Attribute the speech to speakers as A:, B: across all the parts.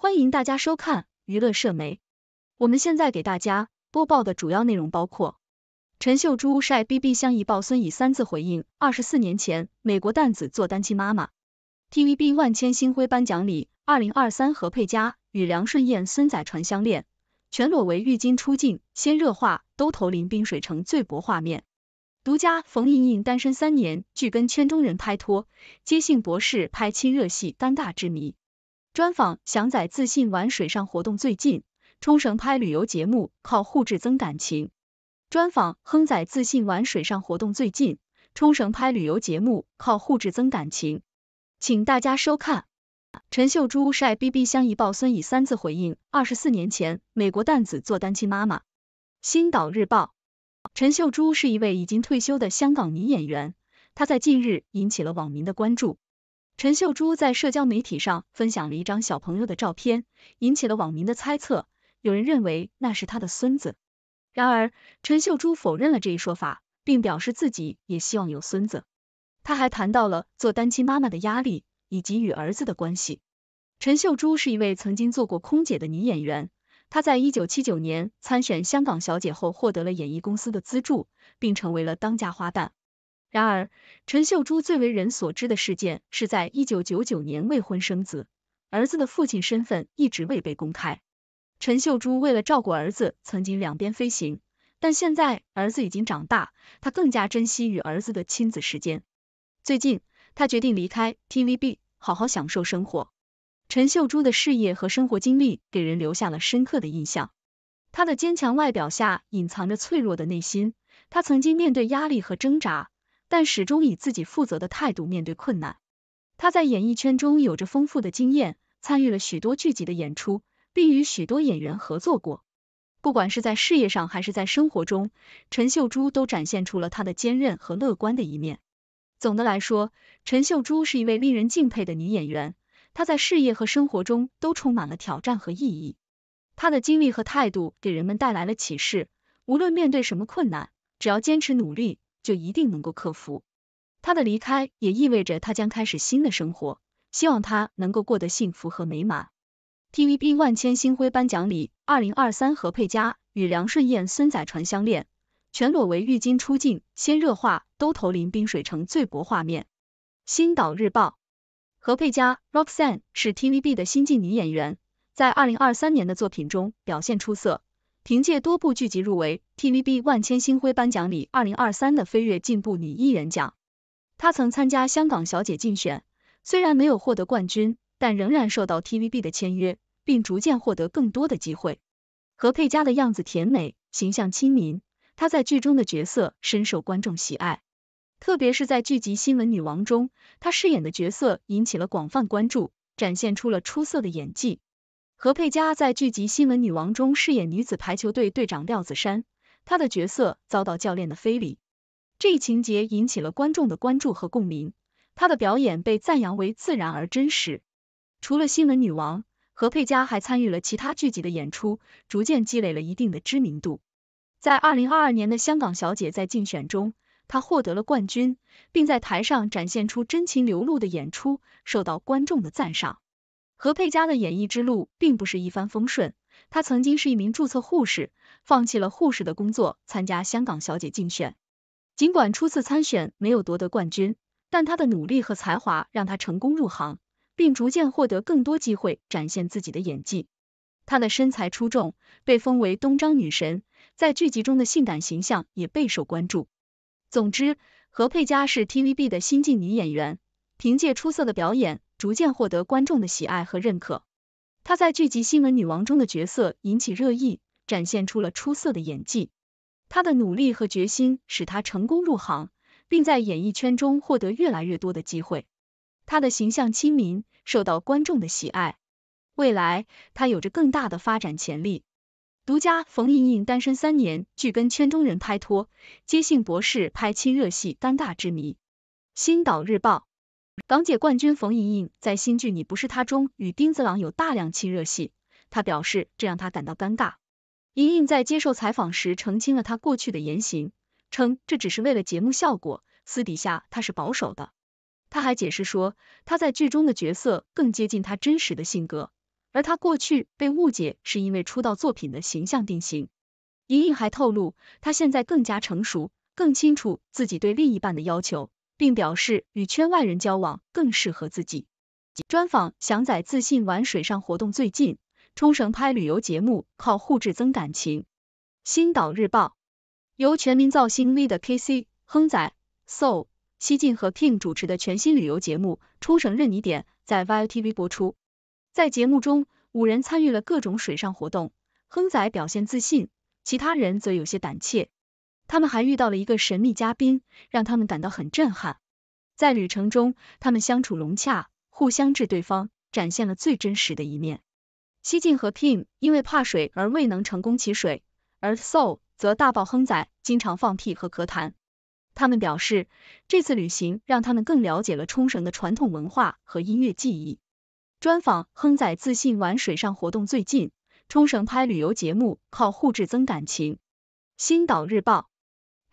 A: 欢迎大家收看娱乐社媒，我们现在给大家播报的主要内容包括：陈秀珠晒 BB 相一抱孙怡三字回应；二十四年前美国蛋子做单亲妈妈；TVB 万千星辉颁奖礼，二零二三何佩佳与梁顺燕孙仔传相恋，全裸为浴巾出镜，先热化都投林冰水成最薄画面；独家冯莹莹单身三年，拒跟圈中人拍拖，接信博士拍亲热戏尴尬之谜。专访祥仔自信玩水上活动最近冲绳拍旅游节目靠互制增感情。专访亨仔自信玩水上活动最近冲绳拍旅游节目靠互制增感情。请大家收看。陈秀珠晒 BB 相一抱孙以三字回应。二十四年前美国蛋子做单亲妈妈。星岛日报。陈秀珠是一位已经退休的香港女演员，她在近日引起了网民的关注。陈秀珠在社交媒体上分享了一张小朋友的照片，引起了网民的猜测。有人认为那是她的孙子，然而陈秀珠否认了这一说法，并表示自己也希望有孙子。她还谈到了做单亲妈妈的压力以及与儿子的关系。陈秀珠是一位曾经做过空姐的女演员，她在一九七九年参选香港小姐后获得了演艺公司的资助，并成为了当家花旦。然而，陈秀珠最为人所知的事件是在一九九九年未婚生子，儿子的父亲身份一直未被公开。陈秀珠为了照顾儿子，曾经两边飞行，但现在儿子已经长大，她更加珍惜与儿子的亲子时间。最近，她决定离开 TVB，好好享受生活。陈秀珠的事业和生活经历给人留下了深刻的印象。她的坚强外表下隐藏着脆弱的内心，她曾经面对压力和挣扎。但始终以自己负责的态度面对困难。他在演艺圈中有着丰富的经验，参与了许多剧集的演出，并与许多演员合作过。不管是在事业上还是在生活中，陈秀珠都展现出了她的坚韧和乐观的一面。总的来说，陈秀珠是一位令人敬佩的女演员。她在事业和生活中都充满了挑战和意义。她的经历和态度给人们带来了启示：无论面对什么困难，只要坚持努力。就一定能够克服。他的离开也意味着他将开始新的生活，希望他能够过得幸福和美满。TVB 万千星辉颁奖礼，二零二三何佩嘉与梁顺燕、孙仔传相恋，全裸为浴巾出镜，先热化，都投淋冰水成最薄画面。星岛日报，何佩嘉 Roxanne 是 TVB 的新晋女演员，在二零二三年的作品中表现出色。凭借多部剧集入围 TVB 万千星辉颁奖礼二零二三的飞跃进步女艺人奖，她曾参加香港小姐竞选，虽然没有获得冠军，但仍然受到 TVB 的签约，并逐渐获得更多的机会。何佩佳的样子甜美，形象亲民，她在剧中的角色深受观众喜爱，特别是在剧集《新闻女王》中，她饰演的角色引起了广泛关注，展现出了出色的演技。何佩佳在剧集《新闻女王》中饰演女子排球队队长廖子珊，她的角色遭到教练的非礼，这一情节引起了观众的关注和共鸣。她的表演被赞扬为自然而真实。除了《新闻女王》，何佩佳还参与了其他剧集的演出，逐渐积累了一定的知名度。在二零二二年的香港小姐在竞选中，她获得了冠军，并在台上展现出真情流露的演出，受到观众的赞赏。何佩佳的演艺之路并不是一帆风顺，她曾经是一名注册护士，放弃了护士的工作，参加香港小姐竞选。尽管初次参选没有夺得冠军，但她的努力和才华让她成功入行，并逐渐获得更多机会展现自己的演技。她的身材出众，被封为“东张女神”，在剧集中的性感形象也备受关注。总之，何佩佳是 TVB 的新晋女演员，凭借出色的表演。逐渐获得观众的喜爱和认可。她在剧集《新闻女王》中的角色引起热议，展现出了出色的演技。她的努力和决心使她成功入行，并在演艺圈中获得越来越多的机会。她的形象亲民，受到观众的喜爱。未来，她有着更大的发展潜力。独家：冯莹莹单身三年，拒跟圈中人拍拖，接信博士拍亲热戏尴尬之谜。星岛日报。港姐冠军冯莹莹在新剧《你不是她》中与丁子朗有大量亲热戏，她表示这让她感到尴尬。莹莹在接受采访时澄清了她过去的言行，称这只是为了节目效果，私底下她是保守的。她还解释说，她在剧中的角色更接近她真实的性格，而她过去被误解是因为出道作品的形象定型。莹莹还透露，她现在更加成熟，更清楚自己对另一半的要求。并表示与圈外人交往更适合自己。专访祥仔自信玩水上活动最近冲绳拍旅游节目靠互致增感情。星岛日报由全民造星 V 的 KC、亨仔、SO、西晋和 King 主持的全新旅游节目《冲绳任你点》在 ViuTV 播出，在节目中五人参与了各种水上活动，亨仔表现自信，其他人则有些胆怯。他们还遇到了一个神秘嘉宾，让他们感到很震撼。在旅程中，他们相处融洽，互相治对方，展现了最真实的一面。西晋和 p i m 因为怕水而未能成功起水，而 Soul 则大爆亨仔，经常放屁和咳痰。他们表示，这次旅行让他们更了解了冲绳的传统文化和音乐技艺。专访亨仔自信玩水上活动，最近冲绳拍旅游节目靠互治增感情。新岛日报。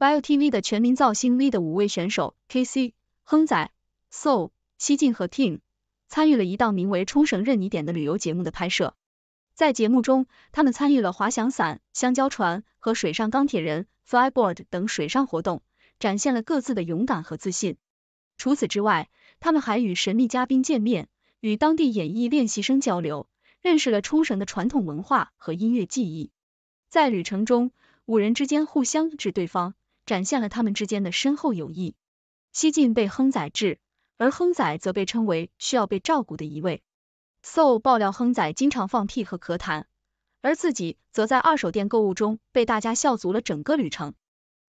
A: iO T V 的全民造星 V 的五位选手 K C、亨仔、Soul、西晋和 t i n m 参与了一档名为《冲绳任你点》的旅游节目的拍摄。在节目中，他们参与了滑翔伞、香蕉船和水上钢铁人 （Flyboard） 等水上活动，展现了各自的勇敢和自信。除此之外，他们还与神秘嘉宾见面，与当地演艺练习生交流，认识了冲绳的传统文化和音乐技艺。在旅程中，五人之间互相指对方。展现了他们之间的深厚友谊。西晋被亨仔治，而亨仔则被称为需要被照顾的一位。Soul 爆料亨仔经常放屁和咳痰，而自己则在二手店购物中被大家笑足了整个旅程。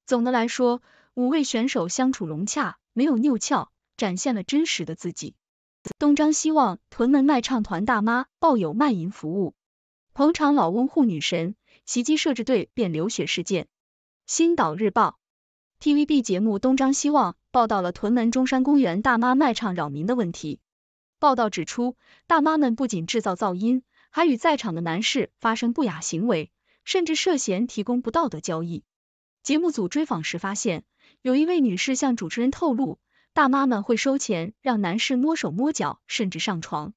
A: 总的来说，五位选手相处融洽，没有拗撬，展现了真实的自己。东张西望，屯门卖唱团大妈抱有卖淫服务，捧场老翁护女神，袭击摄制队变流血事件。星岛日报。TVB 节目东张西望报道了屯门中山公园大妈卖唱扰民的问题。报道指出，大妈们不仅制造噪音，还与在场的男士发生不雅行为，甚至涉嫌提供不道德交易。节目组追访时发现，有一位女士向主持人透露，大妈们会收钱让男士摸手摸脚，甚至上床。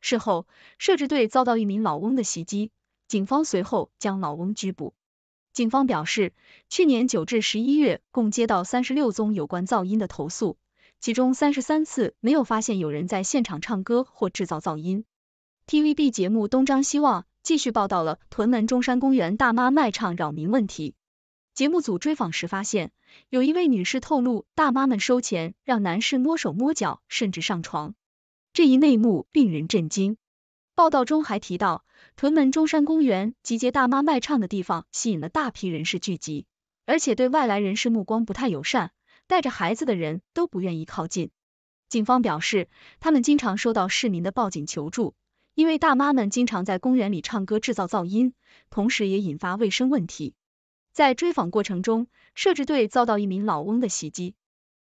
A: 事后，摄制队遭到一名老翁的袭击，警方随后将老翁拘捕。警方表示，去年九至十一月共接到三十六宗有关噪音的投诉，其中三十三次没有发现有人在现场唱歌或制造噪音。TVB 节目《东张西望》继续报道了屯门中山公园大妈卖唱扰民问题。节目组追访时发现，有一位女士透露，大妈们收钱让男士摸手摸脚，甚至上床，这一内幕令人震惊。报道中还提到，屯门中山公园集结大妈卖唱的地方吸引了大批人士聚集，而且对外来人士目光不太友善，带着孩子的人都不愿意靠近。警方表示，他们经常收到市民的报警求助，因为大妈们经常在公园里唱歌制造噪音，同时也引发卫生问题。在追访过程中，摄制队遭到一名老翁的袭击，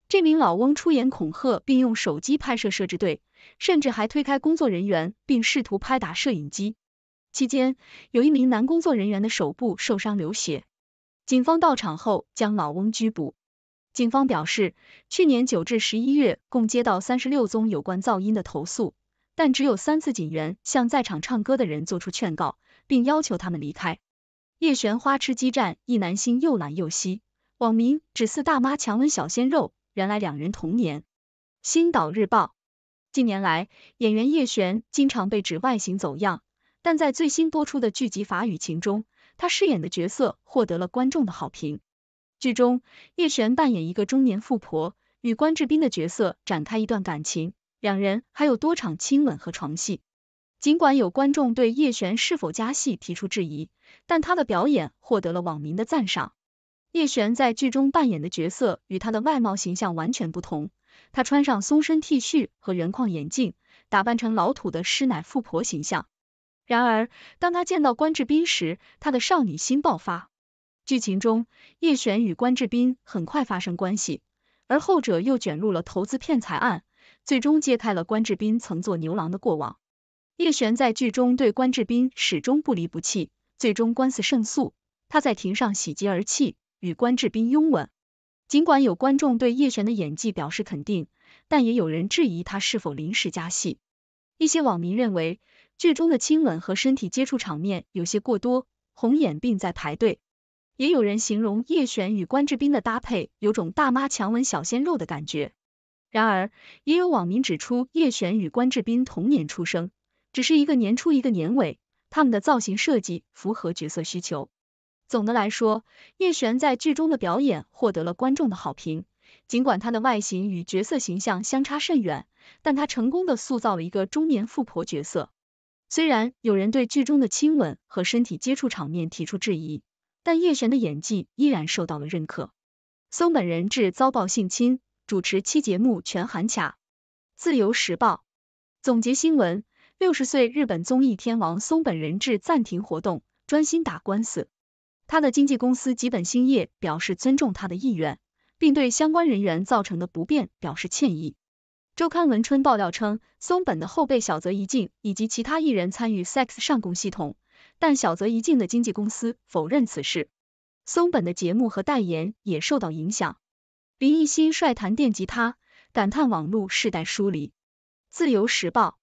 A: 这名老翁出言恐吓，并用手机拍摄摄制队。甚至还推开工作人员，并试图拍打摄影机。期间，有一名男工作人员的手部受伤流血。警方到场后将老翁拘捕。警方表示，去年九至十一月共接到三十六宗有关噪音的投诉，但只有三次警员向在场唱歌的人做出劝告，并要求他们离开。叶璇花痴激战一男星，又懒又吸，网民只似大妈强吻小鲜肉，原来两人同年。《星岛日报》。近年来，演员叶璇经常被指外形走样，但在最新播出的剧集《法语情》中，她饰演的角色获得了观众的好评。剧中，叶璇扮演一个中年富婆，与关智斌的角色展开一段感情，两人还有多场亲吻和床戏。尽管有观众对叶璇是否加戏提出质疑，但她的表演获得了网民的赞赏。叶璇在剧中扮演的角色与她的外貌形象完全不同。她穿上松身 T 恤和圆框眼镜，打扮成老土的师奶富婆形象。然而，当她见到关智斌时，她的少女心爆发。剧情中，叶璇与关智斌很快发生关系，而后者又卷入了投资骗财案，最终揭开了关智斌曾做牛郎的过往。叶璇在剧中对关智斌始终不离不弃，最终官司胜诉，她在庭上喜极而泣，与关智斌拥吻。尽管有观众对叶璇的演技表示肯定，但也有人质疑她是否临时加戏。一些网民认为剧中的亲吻和身体接触场面有些过多，红眼病在排队。也有人形容叶璇与关智斌的搭配有种大妈强吻小鲜肉的感觉。然而，也有网民指出叶璇与关智斌同年出生，只是一个年初一个年尾，他们的造型设计符合角色需求。总的来说，叶璇在剧中的表演获得了观众的好评。尽管她的外形与角色形象相差甚远，但她成功的塑造了一个中年富婆角色。虽然有人对剧中的亲吻和身体接触场面提出质疑，但叶璇的演技依然受到了认可。松本人志遭报性侵，主持期节目全韩卡。自由时报总结新闻：六十岁日本综艺天王松本人志暂停活动，专心打官司。他的经纪公司吉本兴业表示尊重他的意愿，并对相关人员造成的不便表示歉意。周刊文春爆料称，松本的后辈小泽一静以及其他艺人参与 sex 上供系统，但小泽一静的经纪公司否认此事。松本的节目和代言也受到影响。林艺昕率弹电吉他，感叹网络世代疏离。自由时报，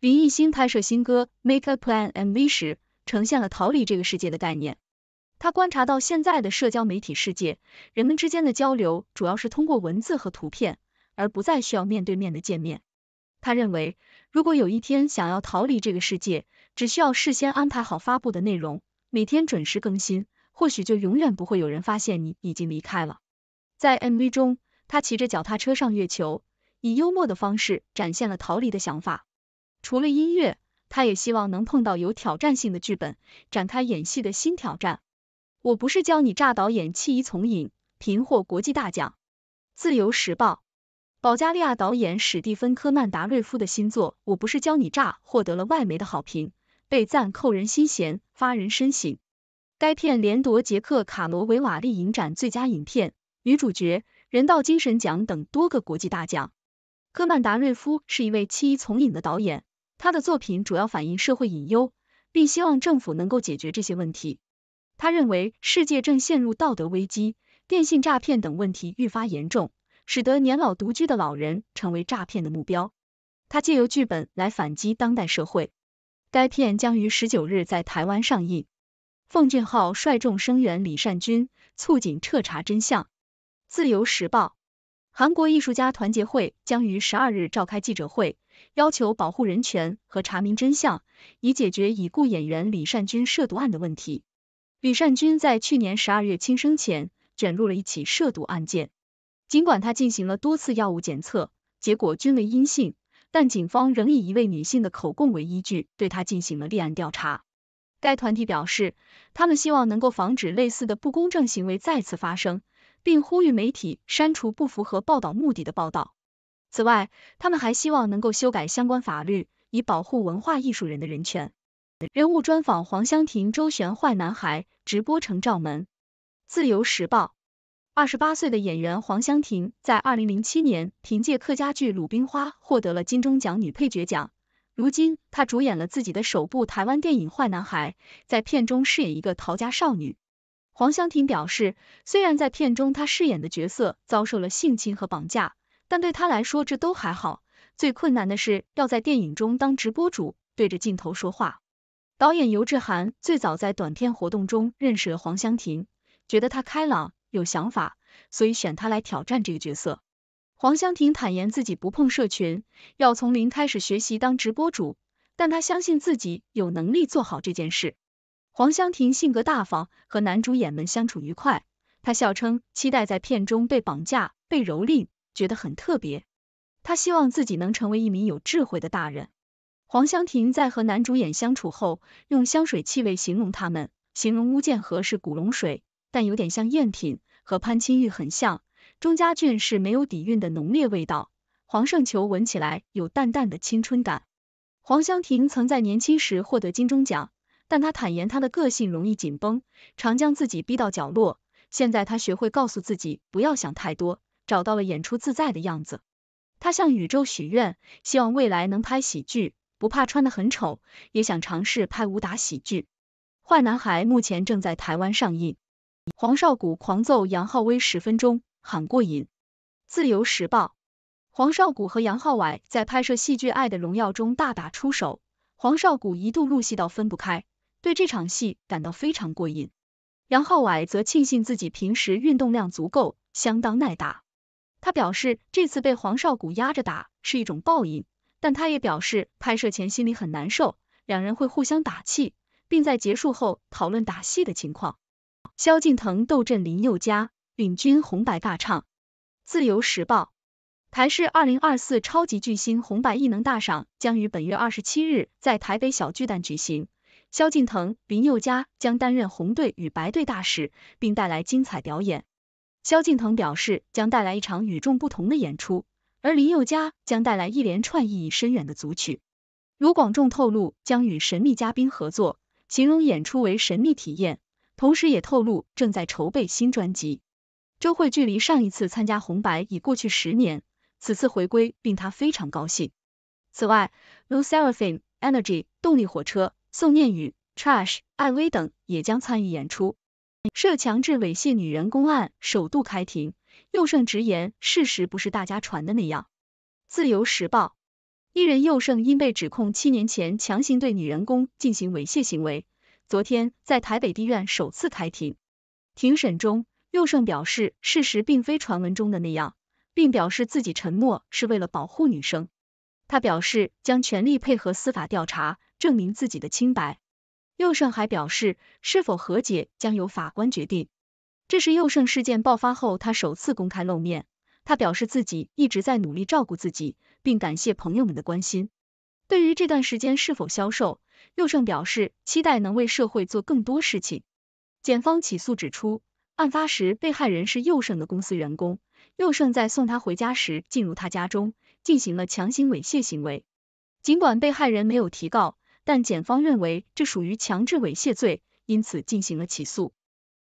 A: 林艺昕拍摄新歌 Make a Plan MV 时，呈现了逃离这个世界的概念。他观察到现在的社交媒体世界，人们之间的交流主要是通过文字和图片，而不再需要面对面的见面。他认为，如果有一天想要逃离这个世界，只需要事先安排好发布的内容，每天准时更新，或许就永远不会有人发现你已经离开了。在 MV 中，他骑着脚踏车上月球，以幽默的方式展现了逃离的想法。除了音乐，他也希望能碰到有挑战性的剧本，展开演戏的新挑战。我不是教你炸导演弃医从影，频获国际大奖。《自由时报》保加利亚导演史蒂芬科曼达瑞夫的新作《我不是教你炸》获得了外媒的好评，被赞扣人心弦、发人深省。该片连夺捷克卡罗维瓦利影展最佳影片、女主角、人道精神奖等多个国际大奖。科曼达瑞夫是一位弃医从影的导演，他的作品主要反映社会隐忧，并希望政府能够解决这些问题。他认为世界正陷入道德危机，电信诈骗等问题愈发严重，使得年老独居的老人成为诈骗的目标。他借由剧本来反击当代社会。该片将于十九日在台湾上映。奉俊昊率众声援李善均，促警彻查真相。自由时报，韩国艺术家团结会将于十二日召开记者会，要求保护人权和查明真相，以解决已故演员李善均涉毒案的问题。李善军在去年十二月轻生前卷入了一起涉毒案件，尽管他进行了多次药物检测，结果均为阴性，但警方仍以一位女性的口供为依据对他进行了立案调查。该团体表示，他们希望能够防止类似的不公正行为再次发生，并呼吁媒体删除不符合报道目的的报道。此外，他们还希望能够修改相关法律，以保护文化艺术人的人权。人物专访黄湘婷周旋坏男孩直播成照门。自由时报，二十八岁的演员黄湘婷在二零零七年凭借客家剧《鲁冰花》获得了金钟奖女配角奖。如今，她主演了自己的首部台湾电影《坏男孩》，在片中饰演一个逃家少女。黄湘婷表示，虽然在片中她饰演的角色遭受了性侵和绑架，但对她来说这都还好。最困难的是要在电影中当直播主，对着镜头说话。导演尤志涵最早在短片活动中认识了黄湘婷，觉得她开朗有想法，所以选她来挑战这个角色。黄湘婷坦言自己不碰社群，要从零开始学习当直播主，但她相信自己有能力做好这件事。黄湘婷性格大方，和男主演们相处愉快。她笑称期待在片中被绑架、被蹂躏，觉得很特别。她希望自己能成为一名有智慧的大人。黄湘婷在和男主演相处后，用香水气味形容他们，形容巫建和是古龙水，但有点像赝品，和潘青玉很像。钟嘉俊是没有底蕴的浓烈味道，黄圣球闻起来有淡淡的青春感。黄湘婷曾在年轻时获得金钟奖，但她坦言她的个性容易紧绷，常将自己逼到角落。现在她学会告诉自己不要想太多，找到了演出自在的样子。她向宇宙许愿，希望未来能拍喜剧。不怕穿的很丑，也想尝试拍武打喜剧，《坏男孩》目前正在台湾上映。黄少谷狂揍杨浩威十分钟，喊过瘾。自由时报，黄少谷和杨浩崴在拍摄戏剧《爱的荣耀》中大打出手，黄少谷一度入戏到分不开，对这场戏感到非常过瘾。杨浩崴则庆幸自己平时运动量足够，相当耐打。他表示这次被黄少谷压着打是一种报应。但他也表示，拍摄前心里很难受，两人会互相打气，并在结束后讨论打戏的情况。萧敬腾、窦阵林、宥嘉领军红白大唱。自由时报，台视二零二四超级巨星红白艺能大赏将于本月二十七日在台北小巨蛋举行。萧敬腾、林宥嘉将担任红队与白队大使，并带来精彩表演。萧敬腾表示，将带来一场与众不同的演出。而林宥嘉将带来一连串意义深远的组曲。卢广仲透露将与神秘嘉宾合作，形容演出为神秘体验，同时也透露正在筹备新专辑。周慧距离上一次参加红白已过去十年，此次回归令他非常高兴。此外，Luciferine Energy 动力火车、宋念宇、Trash、艾薇等也将参与演出。涉强制猥亵女员工案首度开庭。佑胜直言，事实不是大家传的那样。自由时报，艺人佑胜因被指控七年前强行对女员工进行猥亵行为，昨天在台北地院首次开庭。庭审中，佑胜表示事实并非传闻中的那样，并表示自己沉默是为了保护女生。他表示将全力配合司法调查，证明自己的清白。佑胜还表示，是否和解将由法官决定。这是佑胜事件爆发后，他首次公开露面。他表示自己一直在努力照顾自己，并感谢朋友们的关心。对于这段时间是否消瘦，佑胜表示期待能为社会做更多事情。检方起诉指出，案发时被害人是佑胜的公司员工，佑胜在送他回家时进入他家中，进行了强行猥亵行为。尽管被害人没有提告，但检方认为这属于强制猥亵罪，因此进行了起诉。